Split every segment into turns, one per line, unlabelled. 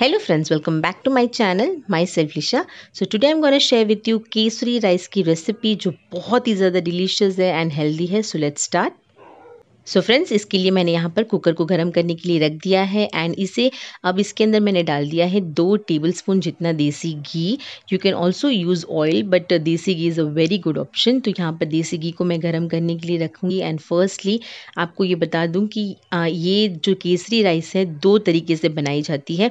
Hello friends, welcome back to my channel, myself Lisha. So today I'm going to share with you kesari rice की recipe जो बहुत ही ज़्यादा delicious है and healthy है. So let's start. So so friends इसके लिए मैंने यहाँ पर कुकर को गर्म करने के लिए रख दिया है एंड इसे अब इसके अंदर मैंने डाल दिया है दो टेबल स्पून जितना देसी घी you can also use oil but desi ghee is a very good option तो यहाँ पर देसी घी को मैं गर्म करने के लिए रखूँगी एंड फर्स्टली आपको ये बता दूँ कि ये जो केसरी राइस है दो तरीके से बनाई जाती है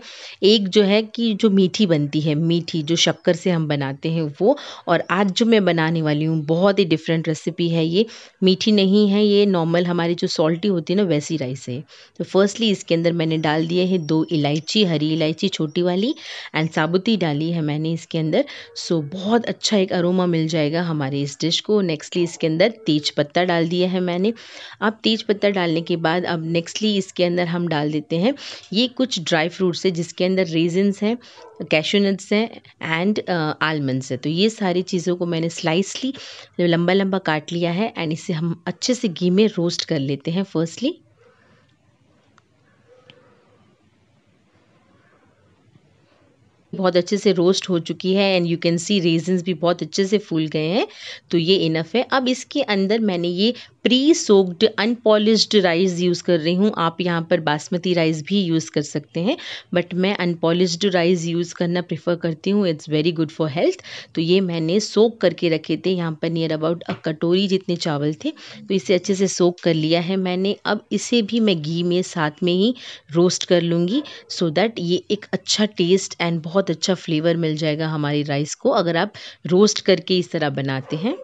एक जो है कि जो मीठी बनती है मीठी जो शक्कर से हम बनाते हैं वो और आज जो मैं बनाने वाली हूँ बहुत ही डिफरेंट रेसिपी है ये मीठी नहीं है ये नॉर्मल हमारे जो सॉल्टी होती है ना वैसी राइस है तो फर्स्टली इसके अंदर मैंने डाल दिए हैं दो इलायची हरी इलायची छोटी वाली एंड साबुती डाली है मैंने इसके अंदर सो बहुत अच्छा एक अरोमा मिल जाएगा हमारे इस डिश को नेक्स्टली इसके अंदर तेज पत्ता डाल दिया है मैंने अब तेज पत्ता डालने के बाद अब नेक्स्टली इसके अंदर हम डाल देते हैं ये कुछ ड्राई फ्रूट्स है जिसके अंदर रेजन्स हैं कैशोनट्स हैं एंड आलमंड्स uh, हैं तो ये सारी चीज़ों को मैंने स्लाइसली लंबा लंबा काट लिया है एंड इसे हम अच्छे से घी में रोस्ट कर लेते हैं फर्स्टली बहुत अच्छे से रोस्ट हो चुकी है and you can see raisins भी बहुत अच्छे से फूल गए हैं तो ये इनफ है अब इसके अंदर मैंने ये pre soaked unpolished rice use कर रही हूँ आप यहाँ पर बासमती राइस भी यूज़ कर सकते हैं बट मैं अनपॉलिश्ड राइस यूज़ करना प्रेफर करती हूँ it's very good for health तो ये मैंने सोक करके रखे थे यहाँ पर नियर अबाउट अ कटोरी जितने चावल थे तो इसे अच्छे से सोक कर लिया है मैंने अब इसे भी मैं घी में साथ में ही रोस्ट कर लूँगी सो so दैट ये एक अच्छा टेस्ट एंड बहुत अच्छा फ्लेवर मिल जाएगा हमारी राइस को अगर आप रोस्ट करके इस तरह बनाते हैं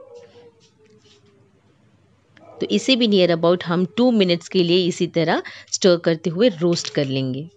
तो इसे भी नियर अबाउट हम टू मिनट्स के लिए इसी तरह स्टर करते हुए रोस्ट कर लेंगे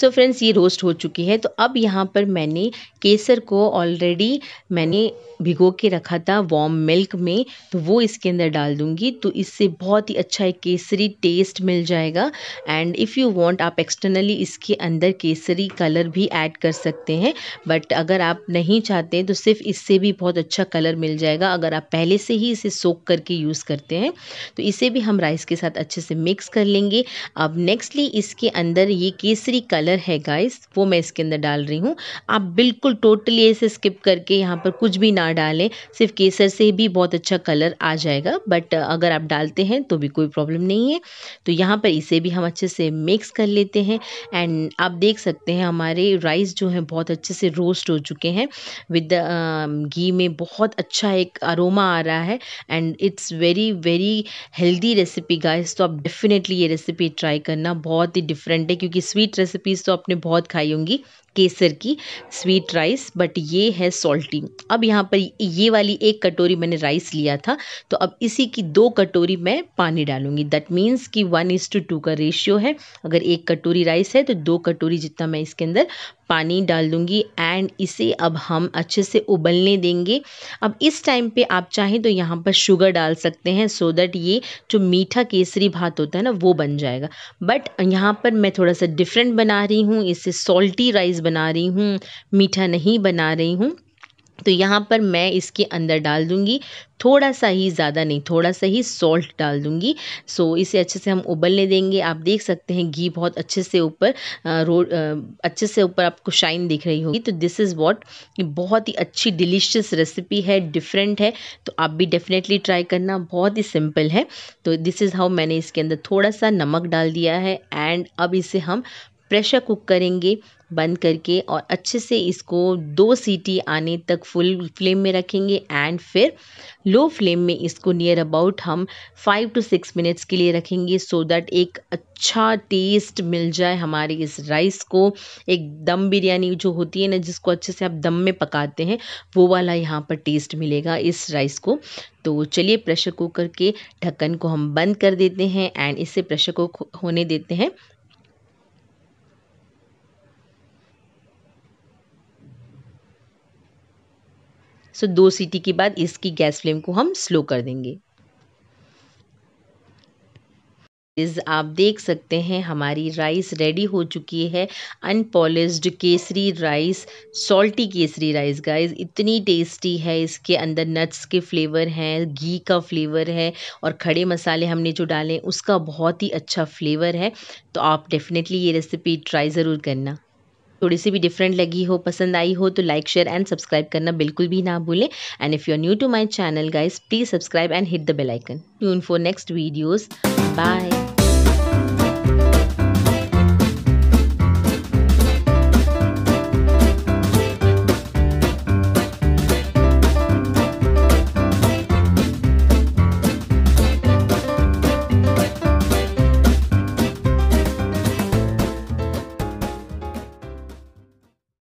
सो so फ्रेंड्स ये रोस्ट हो चुकी है तो अब यहाँ पर मैंने केसर को ऑलरेडी मैंने भिगो के रखा था वॉम मिल्क में तो वो इसके अंदर डाल दूंगी तो इससे बहुत ही अच्छा एक केसरी टेस्ट मिल जाएगा एंड इफ़ यू वांट आप एक्सटर्नली इसके अंदर केसरी कलर भी ऐड कर सकते हैं बट अगर आप नहीं चाहते तो सिर्फ इससे भी बहुत अच्छा कलर मिल जाएगा अगर आप पहले से ही इसे सोक करके यूज़ करते हैं तो इसे भी हम राइस के साथ अच्छे से मिक्स कर लेंगे अब नेक्स्टली इसके अंदर ये केसरी कलर कलर है गाइस वो मैं इसके अंदर डाल रही हूँ आप बिल्कुल टोटली ऐसे स्किप करके यहाँ पर कुछ भी ना डालें सिर्फ केसर से भी बहुत अच्छा कलर आ जाएगा बट अगर आप डालते हैं तो भी कोई प्रॉब्लम नहीं है तो यहाँ पर इसे भी हम अच्छे से मिक्स कर लेते हैं एंड आप देख सकते हैं हमारे राइस जो हैं बहुत अच्छे से रोस्ट हो चुके हैं विद घी में बहुत अच्छा एक अरोमा आ रहा है and it's very very healthy recipe guys तो आप डेफिनेटली ये रेसिपी ट्राई करना बहुत ही डिफरेंट है क्योंकि स्वीट रेसिपी चीज़ तो आपने बहुत खाई होंगी केसर की स्वीट राइस बट ये है सॉल्टी अब यहाँ पर ये वाली एक कटोरी मैंने राइस लिया था तो अब इसी की दो कटोरी मैं पानी डालूंगी दैट मीन्स कि वन इज टू टू का रेशियो है अगर एक कटोरी राइस है तो दो कटोरी जितना मैं इसके अंदर पानी डाल दूँगी एंड इसे अब हम अच्छे से उबलने देंगे अब इस टाइम पे आप चाहें तो यहाँ पर शुगर डाल सकते हैं सो दैट ये जो मीठा केसरी भात होता है ना वो बन जाएगा बट यहाँ पर मैं थोड़ा सा डिफरेंट बना रही हूँ इसे सॉल्टी राइस बना रही हूँ मीठा नहीं बना रही हूँ तो यहाँ पर मैं इसके अंदर डाल दूँगी थोड़ा सा ही ज़्यादा नहीं थोड़ा सा ही सॉल्ट डाल दूँगी सो so, इसे अच्छे से हम उबलने देंगे आप देख सकते हैं घी बहुत अच्छे से ऊपर रो अच्छे से ऊपर आपको शाइन दिख रही होगी तो दिस इज़ वॉट बहुत ही अच्छी डिलीशियस रेसिपी है डिफरेंट है तो आप भी डेफिनेटली ट्राई करना बहुत ही सिंपल है तो दिस इज़ हाउ मैंने इसके अंदर थोड़ा सा नमक डाल दिया है एंड अब इसे हम प्रेशर कुक करेंगे बंद करके और अच्छे से इसको दो सीटी आने तक फुल फ्लेम में रखेंगे एंड फिर लो फ्लेम में इसको नियर अबाउट हम फाइव टू सिक्स मिनट्स के लिए रखेंगे सो so दैट एक अच्छा टेस्ट मिल जाए हमारे इस राइस को एक दम बिरयानी जो होती है ना जिसको अच्छे से आप दम में पकाते हैं वो वाला यहाँ पर टेस्ट मिलेगा इस राइस को तो चलिए प्रेशर कुकर के ढक्कन को हम बंद कर देते हैं एंड इसे प्रेशर कुक होने देते हैं सो दो सीटी के बाद इसकी गैस फ्लेम को हम स्लो कर देंगे इस आप देख सकते हैं हमारी राइस रेडी हो चुकी है अनपॉलिश्ड केसरी राइस सॉल्टी केसरी राइस गाइस इतनी टेस्टी है इसके अंदर नट्स के फ्लेवर हैं घी का फ्लेवर है और खड़े मसाले हमने जो डाले उसका बहुत ही अच्छा फ्लेवर है तो आप डेफिनेटली ये रेसिपी ट्राई ज़रूर करना थोड़ी सी भी डिफरेंट लगी हो पसंद आई हो तो लाइक शेयर एंड सब्सक्राइब करना बिल्कुल भी ना भूलें and if you are new to my channel guys please subscribe and hit the bell icon tune for next videos bye